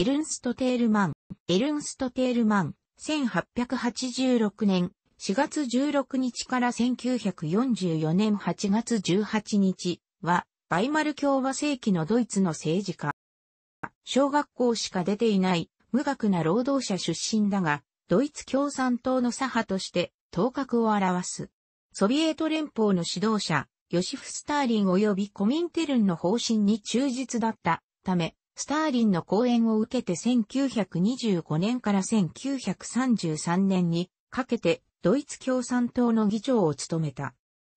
エルンスト・テールマン、エルンスト・テールマン、1886年4月16日から1944年8月18日は、バイマル共和世紀のドイツの政治家。小学校しか出ていない無学な労働者出身だが、ドイツ共産党の左派として頭角を表す。ソビエト連邦の指導者、ヨシフ・スターリン及びコミンテルンの方針に忠実だったため、スターリンの講演を受けて1925年から1933年にかけてドイツ共産党の議長を務めた。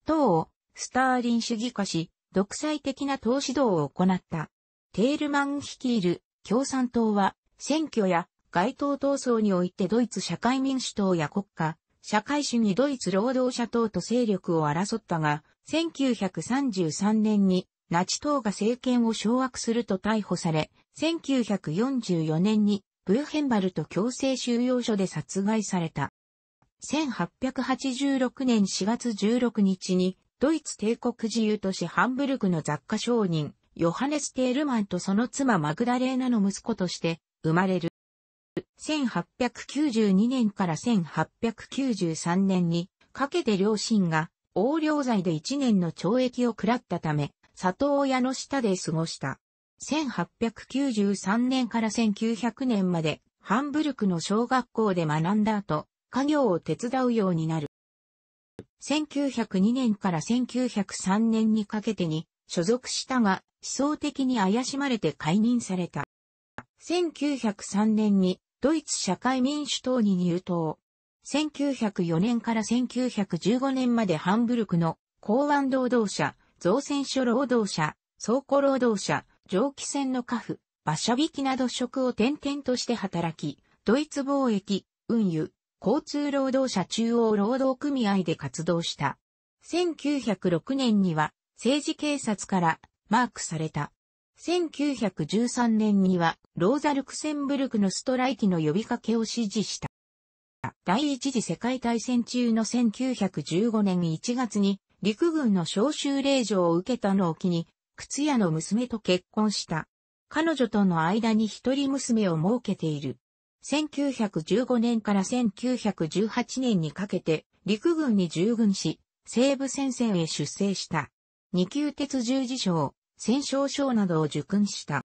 党をスターリン主義化し、独裁的な党指導を行った。テールマン率いる共産党は選挙や街頭闘争においてドイツ社会民主党や国家、社会主義ドイツ労働者党と勢力を争ったが、1933年にナチ党が政権を掌握すると逮捕され、1944年にブーヘンバルト強制収容所で殺害された。1886年4月16日に、ドイツ帝国自由都市ハンブルクの雑貨商人、ヨハネス・テールマンとその妻マグダレーナの息子として生まれる。1892年から1893年にかけて両親が横領罪で1年の懲役を食らったため、里親の下で過ごした。1893年から1900年までハンブルクの小学校で学んだ後、家業を手伝うようになる。1902年から1903年にかけてに所属したが、思想的に怪しまれて解任された。1903年にドイツ社会民主党に入党。1904年から1915年までハンブルクの港湾労働者、造船所労働者、倉庫労働者、蒸気船の家父、馬車引きなど職を転々として働き、ドイツ貿易、運輸、交通労働者中央労働組合で活動した。1906年には政治警察からマークされた。1913年にはローザ・ルクセンブルクのストライキの呼びかけを支持した。第一次世界大戦中の1915年1月に陸軍の召集令状を受けたのを機に、靴屋の娘と結婚した。彼女との間に一人娘を設けている。1915年から1918年にかけて陸軍に従軍し、西部戦線へ出征した。二級鉄十字章、戦勝章などを受勲した。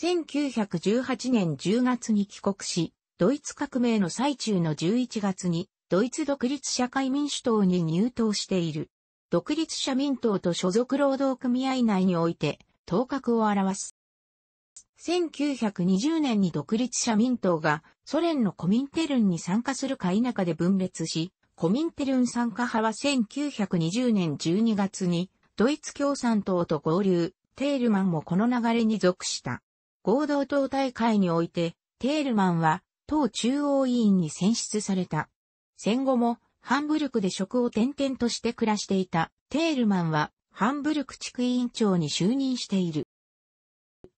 1918年10月に帰国し、ドイツ革命の最中の11月にドイツ独立社会民主党に入党している。独立社民党と所属労働組合内において、頭角を表す。1920年に独立社民党がソ連のコミンテルンに参加するか否かで分裂し、コミンテルン参加派は1920年12月にドイツ共産党と合流、テールマンもこの流れに属した。合同党大会において、テールマンは党中央委員に選出された。戦後もハンブルクで職を転々として暮らしていたテールマンはハンブルク地区委員長に就任している。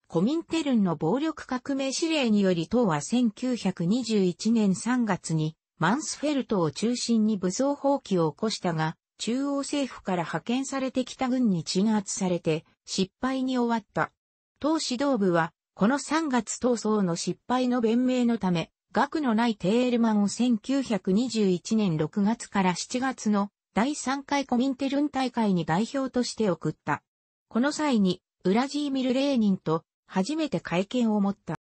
コミンテルンの暴力革命指令により党は1921年3月にマンスフェルトを中心に武装放棄を起こしたが、中央政府から派遣されてきた軍に鎮圧されて失敗に終わった。党指導部はこの3月闘争の失敗の弁明のため、額のないテールマンを1921年6月から7月の第3回コミンテルン大会に代表として送った。この際に、ウラジーミル・レーニンと初めて会見を持った。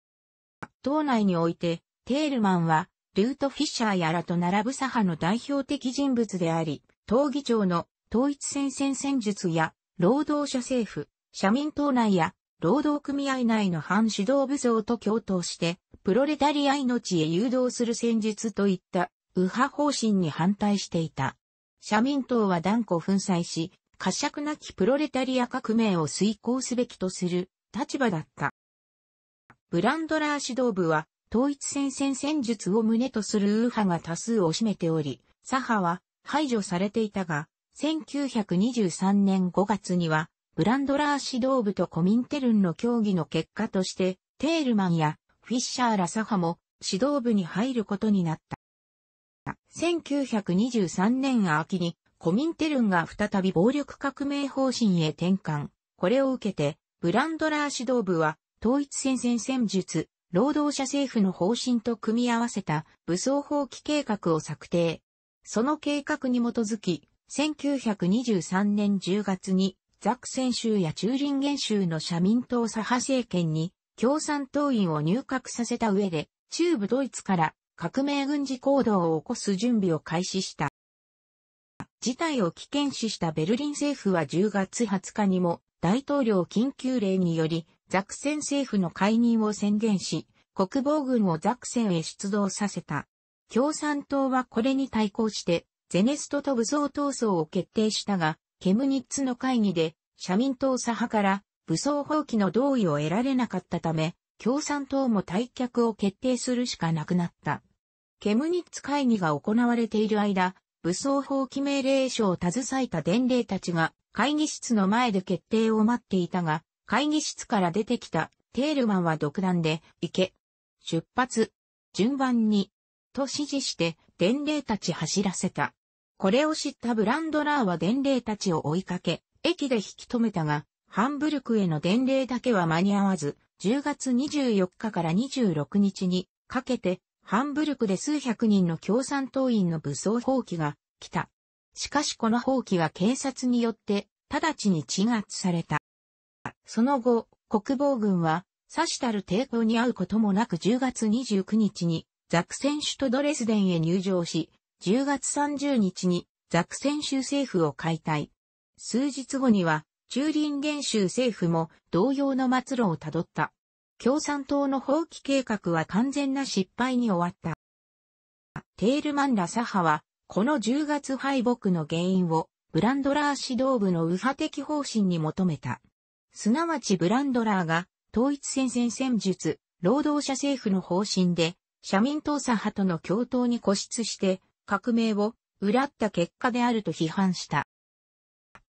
党内において、テールマンは、ルート・フィッシャーやらと並ぶ左派の代表的人物であり、党議長の統一戦線戦術や、労働者政府、社民党内や、労働組合内の反指導部像と共闘して、プロレタリア命へ誘導する戦術といった右派方針に反対していた。社民党は断固粉砕し、褐色なきプロレタリア革命を遂行すべきとする立場だった。ブランドラー指導部は統一戦線戦術を旨とする右派が多数を占めており、左派は排除されていたが、1923年5月には、ブランドラー指導部とコミンテルンの協議の結果として、テールマンやフィッシャーらサハも指導部に入ることになった。1923年秋にコミンテルンが再び暴力革命方針へ転換。これを受けて、ブランドラー指導部は統一戦線戦術、労働者政府の方針と組み合わせた武装放棄計画を策定。その計画に基づき、1923年10月にザクセン州やチューリンゲン州の社民党左派政権に共産党員を入閣させた上で、中部ドイツから革命軍事行動を起こす準備を開始した。事態を危険視したベルリン政府は10月20日にも大統領緊急令によりザクセン政府の解任を宣言し、国防軍をザクセンへ出動させた。共産党はこれに対抗してゼネストと武装闘争を決定したが、ケムニッツの会議で社民党左派から武装放棄の同意を得られなかったため、共産党も退却を決定するしかなくなった。ケムニッツ会議が行われている間、武装放棄命令書を携えた伝令たちが会議室の前で決定を待っていたが、会議室から出てきたテールマンは独断で、行け。出発。順番に。と指示して、伝令たち走らせた。これを知ったブランドラーは伝令たちを追いかけ、駅で引き止めたが、ハンブルクへの伝令だけは間に合わず、10月24日から26日にかけて、ハンブルクで数百人の共産党員の武装放棄が来た。しかしこの放棄は警察によって直ちに鎮圧された。その後、国防軍は、さしたる抵抗に遭うこともなく10月29日に、ザクセン首都ドレスデンへ入場し、10月30日にザクセン州政府を解体。数日後には、チューリンゲン州政府も同様の末路をたどった。共産党の放棄計画は完全な失敗に終わった。テールマンラ左派は、この10月敗北の原因を、ブランドラー指導部の右派的方針に求めた。すなわちブランドラーが、統一戦線戦術、労働者政府の方針で、社民党左派との共闘に固執して、革命を、裏った結果であると批判した。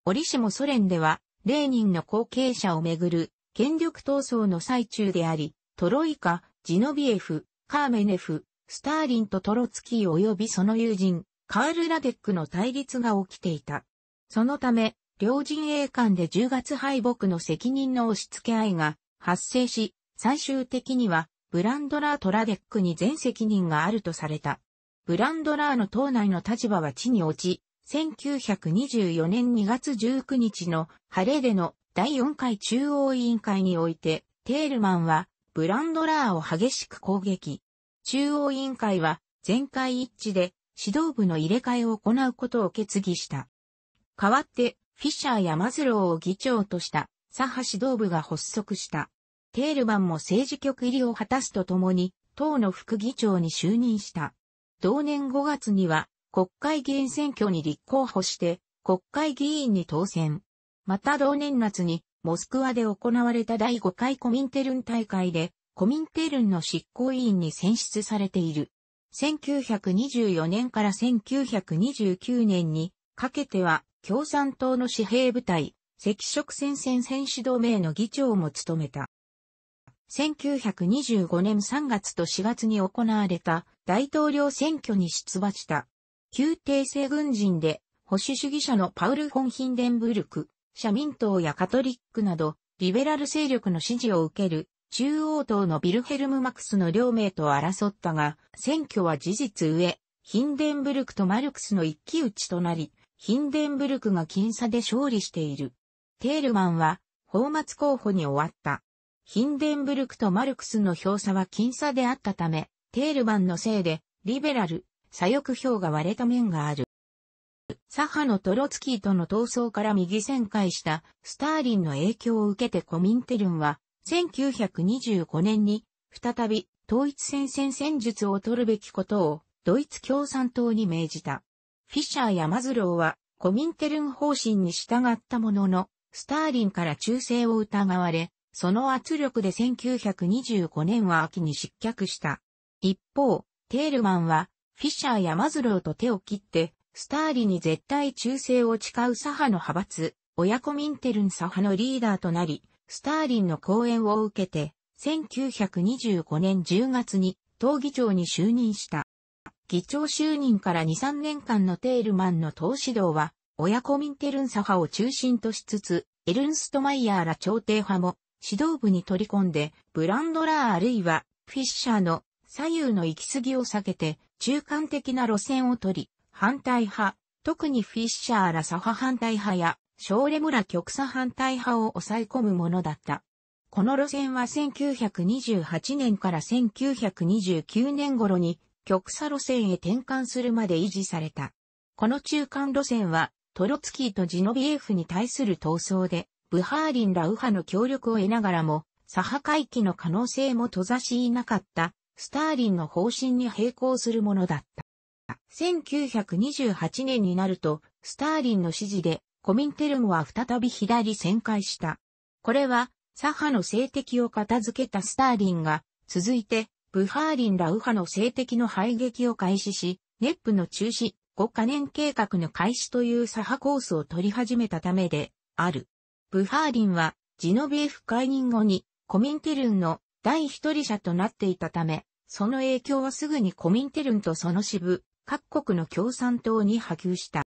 折しもソ連では、レーニンの後継者をめぐる権力闘争の最中であり、トロイカ、ジノビエフ、カーメネフ、スターリンとトロツキー及びその友人、カール・ラデックの対立が起きていた。そのため、両陣営間で10月敗北の責任の押し付け合いが発生し、最終的には、ブランドラーとラデックに全責任があるとされた。ブランドラーの党内の立場は地に落ち、1924年2月19日の晴れでの第4回中央委員会において、テールマンはブランドラーを激しく攻撃。中央委員会は全会一致で指導部の入れ替えを行うことを決議した。代わって、フィッシャーやマズローを議長とした左派指導部が発足した。テールマンも政治局入りを果たすとともに、党の副議長に就任した。同年5月には、国会議員選挙に立候補して国会議員に当選。また同年夏にモスクワで行われた第5回コミンテルン大会でコミンテルンの執行委員に選出されている。1924年から1929年にかけては共産党の紙幣部隊、赤色戦線選手同盟の議長も務めた。1925年3月と4月に行われた大統領選挙に出馬した。旧帝政軍人で、保守主義者のパウル・フォン・ヒンデンブルク、社民党やカトリックなど、リベラル勢力の支持を受ける、中央党のビルヘルム・マクスの両名と争ったが、選挙は事実上、ヒンデンブルクとマルクスの一騎打ちとなり、ヒンデンブルクが僅差で勝利している。テールマンは、放末候補に終わった。ヒンデンブルクとマルクスの票差は僅差であったため、テールマンのせいで、リベラル、左翼表が割れた面がある。左派のトロツキーとの闘争から右旋回したスターリンの影響を受けてコミンテルンは1925年に再び統一戦線戦術を取るべきことをドイツ共産党に命じた。フィッシャーやマズローはコミンテルン方針に従ったもののスターリンから忠誠を疑われ、その圧力で1925年は秋に失脚した。一方、テールマンはフィッシャーやマズローと手を切って、スターリに絶対忠誠を誓う左派の派閥、親子ミンテルン左派のリーダーとなり、スターリンの講演を受けて、1925年10月に党議長に就任した。議長就任から2、3年間のテールマンの党指導は、親子ミンテルン左派を中心としつつ、エルンストマイヤーら朝廷派も指導部に取り込んで、ブランドラーあるいはフィッシャーの左右の行き過ぎを避けて、中間的な路線を取り、反対派、特にフィッシャーら左派反対派や、ショーレムら極左反対派を抑え込むものだった。この路線は1928年から1929年頃に極左路線へ転換するまで維持された。この中間路線はトロツキーとジノビエフに対する闘争で、ブハーリンら右派の協力を得ながらも、左派回帰の可能性も閉ざしいなかったスターリンの方針に並行するものだった。1928年になると、スターリンの指示で、コミンテルムは再び左旋回した。これは、左派の政敵を片付けたスターリンが、続いて、ブハーリンら右派の政敵の排撃を開始し、ネップの中止、5カ年計画の開始という左派コースを取り始めたためで、ある。ブハーリンは、ジノビエフ解任後に、コミンテルンの第一人者となっていたため、その影響はすぐにコミンテルンとその支部、各国の共産党に波及した。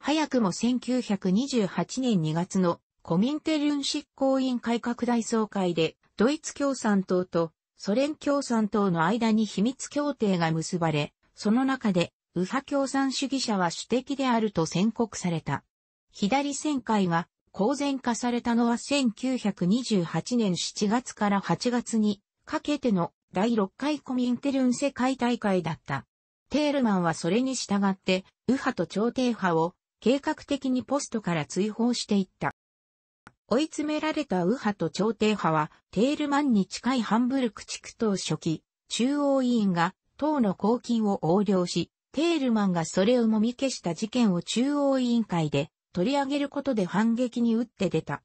早くも1928年2月のコミンテルン執行委員会拡大総会で、ドイツ共産党とソ連共産党の間に秘密協定が結ばれ、その中で、右派共産主義者は主敵であると宣告された。左旋回は公然化されたのは1928年7月から8月にかけての第6回コミンテルン世界大会だった。テールマンはそれに従って、右派と朝廷派を計画的にポストから追放していった。追い詰められた右派と朝廷派は、テールマンに近いハンブルク地区党初期、中央委員が党の公金を横領し、テールマンがそれをもみ消した事件を中央委員会で取り上げることで反撃に打って出た。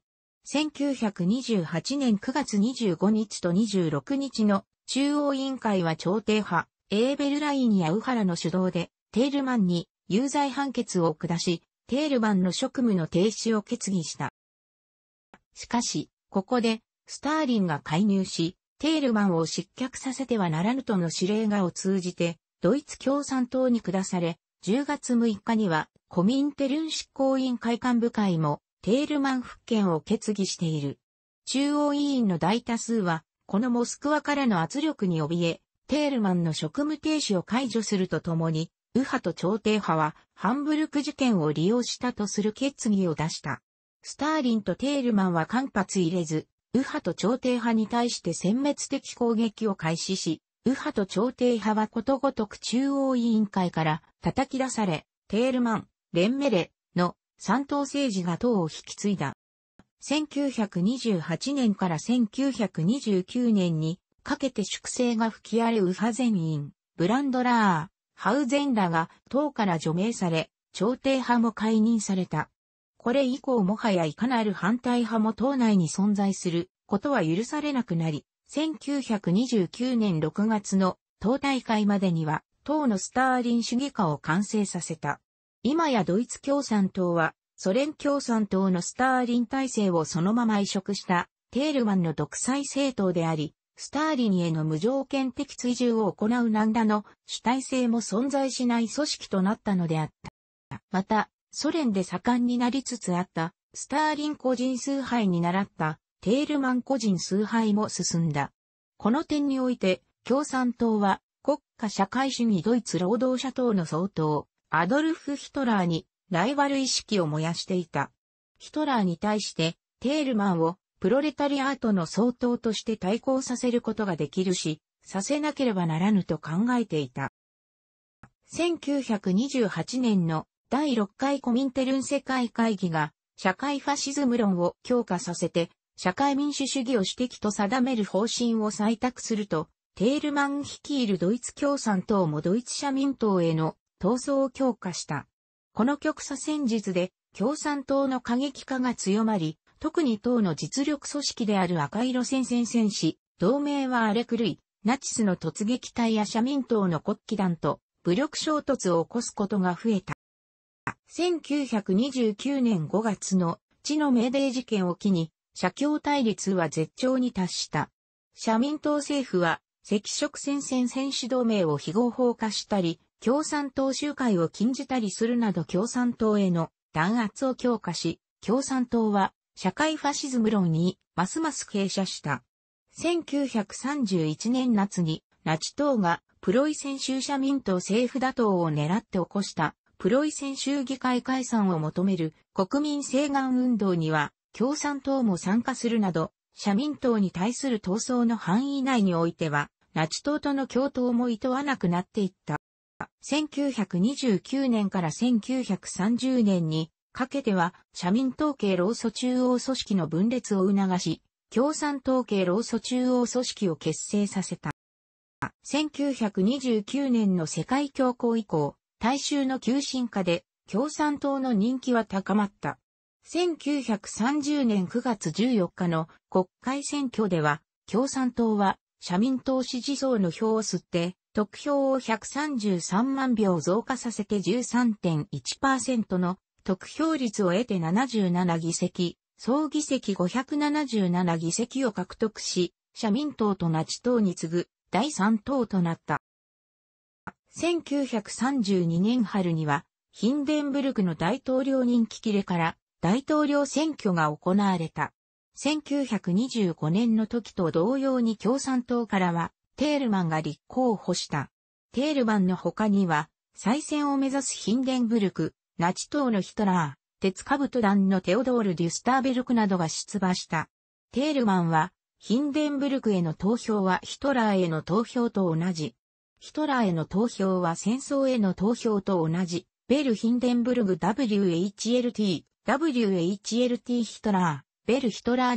1928年9月25日と26日の中央委員会は朝廷派、エーベルラインやウハラの主導で、テールマンに有罪判決を下し、テールマンの職務の停止を決議した。しかし、ここで、スターリンが介入し、テールマンを失脚させてはならぬとの指令がを通じて、ドイツ共産党に下され、10月6日には、コミンテルン執行委員会幹部会もテールマン復権を決議している。中央委員の大多数は、このモスクワからの圧力に怯え、テールマンの職務停止を解除するとともに、右派と朝廷派はハンブルク事件を利用したとする決議を出した。スターリンとテールマンは間髪入れず、右派と朝廷派に対して殲滅的攻撃を開始し、右派と朝廷派はことごとく中央委員会から叩き出され、テールマン、レンメレの三党政治が党を引き継いだ。1928年から1929年にかけて粛清が吹き荒れ右派全員、ブランドラー、ハウゼンらが党から除名され、朝廷派も解任された。これ以降もはやいかなる反対派も党内に存在することは許されなくなり、1929年6月の党大会までには党のスターリン主義化を完成させた。今やドイツ共産党は、ソ連共産党のスターリン体制をそのまま移植したテールマンの独裁政党であり、スターリンへの無条件的追従を行う何らの主体性も存在しない組織となったのであった。また、ソ連で盛んになりつつあったスターリン個人崇拝に倣ったテールマン個人崇拝も進んだ。この点において、共産党は国家社会主義ドイツ労働者党の総統、アドルフ・ヒトラーにライバル意識を燃やしていた。ヒトラーに対してテールマンをプロレタリアートの総統として対抗させることができるし、させなければならぬと考えていた。1928年の第6回コミンテルン世界会議が社会ファシズム論を強化させて社会民主主義を指摘と定める方針を採択すると、テールマン率いるドイツ共産党もドイツ社民党への闘争を強化した。この極左戦術で共産党の過激化が強まり、特に党の実力組織である赤色戦線戦士、同盟は荒れ狂い、ナチスの突撃隊や社民党の国旗団と武力衝突を起こすことが増えた。1929年5月の地の命令事件を機に、社協対立は絶頂に達した。社民党政府は、赤色戦線戦士同盟を非合法化したり、共産党集会を禁じたりするなど共産党への弾圧を強化し、共産党は社会ファシズム論にますます傾斜した。1931年夏にナチ党がプロイセン州社民党政府打倒を狙って起こしたプロイセン州議会解散を求める国民請願運動には共産党も参加するなど社民党に対する闘争の範囲内においてはナチ党との共闘も厭わなくなっていった。1929年から1930年にかけては社民党系労組中央組織の分裂を促し、共産党系労組中央組織を結成させた。1929年の世界恐慌以降、大衆の急進化で共産党の人気は高まった。1930年9月14日の国会選挙では、共産党は社民党支持層の票を吸って得票を133万票増加させて13.1%の得票率を得て77議席、総議席577議席を獲得し、社民党とナチ党に次ぐ第3党となった。1932年春には、ヒンデンブルクの大統領任期切れから大統領選挙が行われた。1925年の時と同様に共産党からはテールマンが立候補した。テールマンの他には、再選を目指すヒンデンブルク、ナチ党のヒトラー、鉄兜団のテオドール・デュスターベルクなどが出馬した。テールマンは、ヒンデンブルクへの投票はヒトラーへの投票と同じ。ヒトラーへの投票は戦争への投票と同じ。ベル・ヒンデンブルグ WHLT、WHLT ヒトラー、ベル・ヒトラー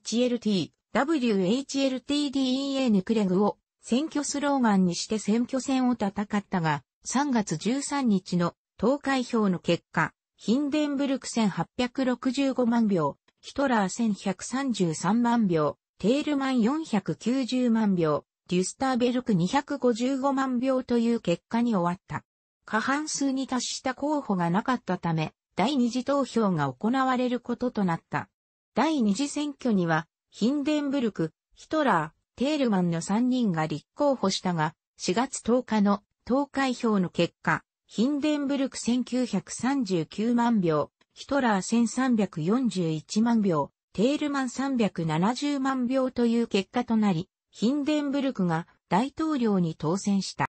WHLT、WHLTDEN クレグを選挙スローガンにして選挙戦を戦ったが、3月13日の投開票の結果、ヒンデンブルク1865万票、ヒトラー1133万票、テールマン490万票、デュスターベルク255万票という結果に終わった。過半数に達した候補がなかったため、第二次投票が行われることとなった。第二次選挙には、ヒンデンブルク、ヒトラー、テールマンの3人が立候補したが、4月10日の投開票の結果、ヒンデンブルク1939万票、ヒトラー1341万票、テールマン370万票という結果となり、ヒンデンブルクが大統領に当選した。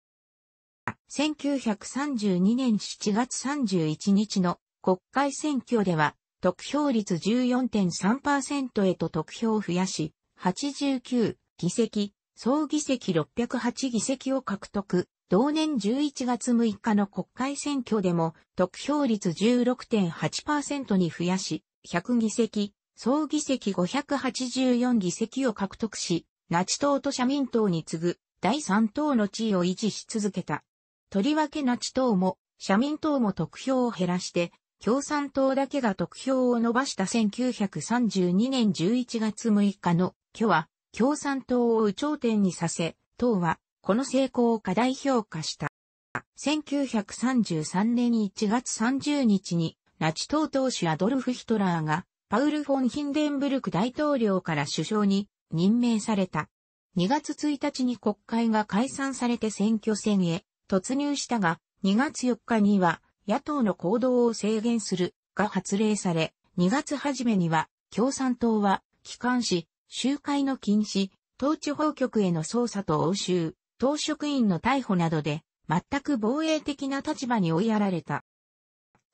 1932年7月31日の国会選挙では、得票率14.3%へと得票を増やし、89議席、総議席608議席を獲得。同年11月6日の国会選挙でも得票率16.8%に増やし、100議席、総議席584議席を獲得し、ナチ党と社民党に次ぐ第3党の地位を維持し続けた。とりわけナチ党も社民党も得票を減らして共産党だけが得票を伸ばした1932年11月6日の挙は共産党を右頂点にさせ、党はこの成功を過大評価した。1933年1月30日にナチ党党首アドルフ・ヒトラーがパウル・フォン・ヒンデンブルク大統領から首相に任命された。2月1日に国会が解散されて選挙戦へ突入したが、2月4日には野党の行動を制限するが発令され、2月初めには共産党は機関紙、集会の禁止、統治法局への捜査と応酬、党職員の逮捕などで、全く防衛的な立場に追いやられた。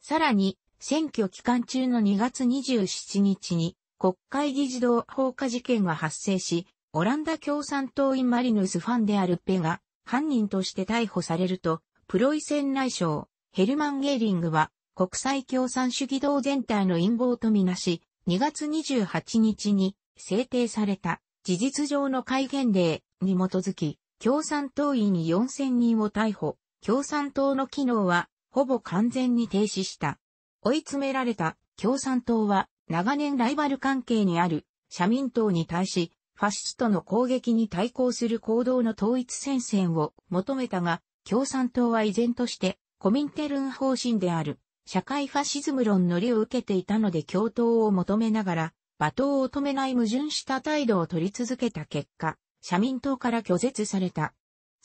さらに、選挙期間中の2月27日に、国会議事堂放火事件が発生し、オランダ共産党員マリヌス・ファンであるペが、犯人として逮捕されると、プロイセン内相、ヘルマン・ゲーリングは、国際共産主義党全体の陰謀とみなし、2月28日に制定された事実上の戒厳令に基づき、共産党員4000人を逮捕、共産党の機能はほぼ完全に停止した。追い詰められた共産党は長年ライバル関係にある社民党に対し、ファシストの攻撃に対抗する行動の統一戦線を求めたが、共産党は依然としてコミンテルン方針である、社会ファシズム論の利を受けていたので共闘を求めながら、罵倒を止めない矛盾した態度を取り続けた結果、社民党から拒絶された。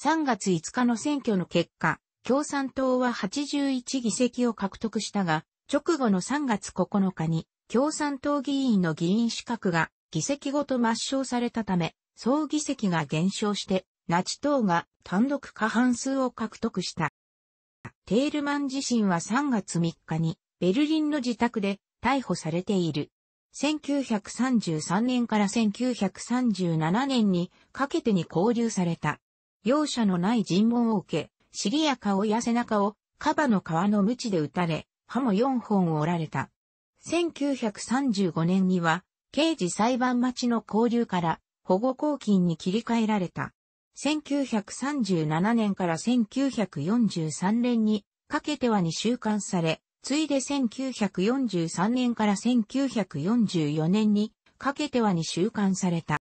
3月5日の選挙の結果、共産党は81議席を獲得したが、直後の3月9日に共産党議員の議員資格が議席ごと抹消されたため、総議席が減少して、ナチ党が単独過半数を獲得した。テールマン自身は3月3日にベルリンの自宅で逮捕されている。1933年から1937年にかけてに拘留された。容赦のない尋問を受け、尻や顔や背中をカバの皮の鞭で打たれ、歯も4本折られた。1935年には刑事裁判待ちの交流から保護拘金に切り替えられた。1937年から1943年にかけては2週間され、ついで1943年から1944年にかけては2週間された。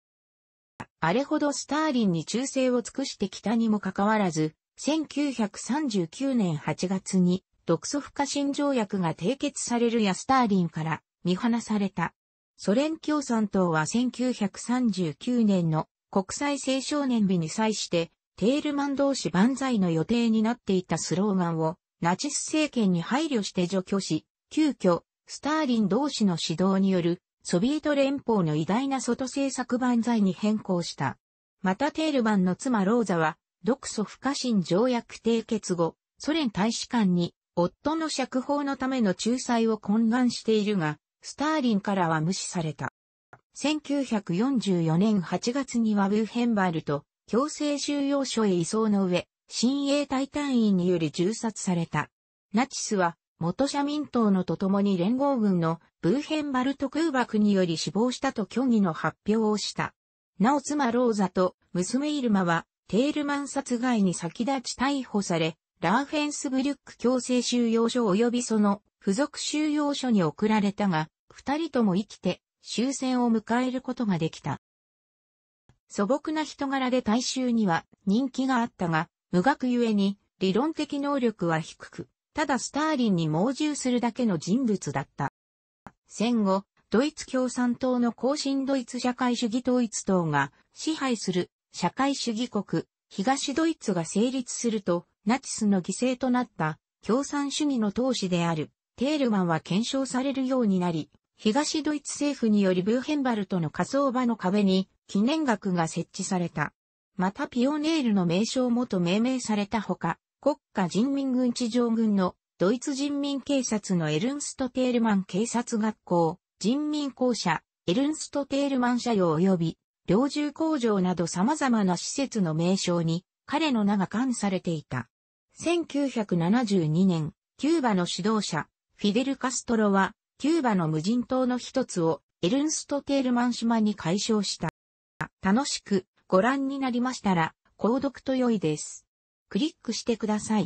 あれほどスターリンに忠誠を尽くしてきたにもかかわらず、1939年8月に独ソ不可侵条約が締結されるやスターリンから見放された。ソ連共産党は1939年の国際青少年日に際して、テールマン同士万歳の予定になっていたスローガンを、ナチス政権に配慮して除去し、急遽、スターリン同士の指導による、ソビエト連邦の偉大な外政策万歳に変更した。またテールマンの妻ローザは、独ソ不可侵条約締結後、ソ連大使館に、夫の釈放のための仲裁を懇願しているが、スターリンからは無視された。1944年8月にはブーヘンバルト、強制収容所へ移送の上、新衛隊隊員により銃殺された。ナチスは、元社民党のと共に連合軍のブーヘンバルト空爆により死亡したと虚偽の発表をした。なお妻ローザと娘イルマはテールマン殺害に先立ち逮捕され、ラーフェンスブリュック強制収容所及びその付属収容所に送られたが、二人とも生きて終戦を迎えることができた。素朴な人柄で大衆には人気があったが、無学ゆえに理論的能力は低く、ただスターリンに猛従するだけの人物だった。戦後、ドイツ共産党の後進ドイツ社会主義統一党が支配する社会主義国、東ドイツが成立すると、ナチスの犠牲となった共産主義の党首であるテールマンは検証されるようになり、東ドイツ政府によりブーヘンバルトの火葬場の壁に記念額が設置された。またピオネールの名称もと命名されたほか、国家人民軍地上軍のドイツ人民警察のエルンスト・テールマン警察学校、人民公社、エルンスト・テールマン社用及び、猟銃工場など様々な施設の名称に彼の名が冠されていた。1972年、キューバの指導者、フィデル・カストロはキューバの無人島の一つをエルンスト・テールマン島に解消した。楽しくご覧になりましたら、購読と良いです。クリックしてください。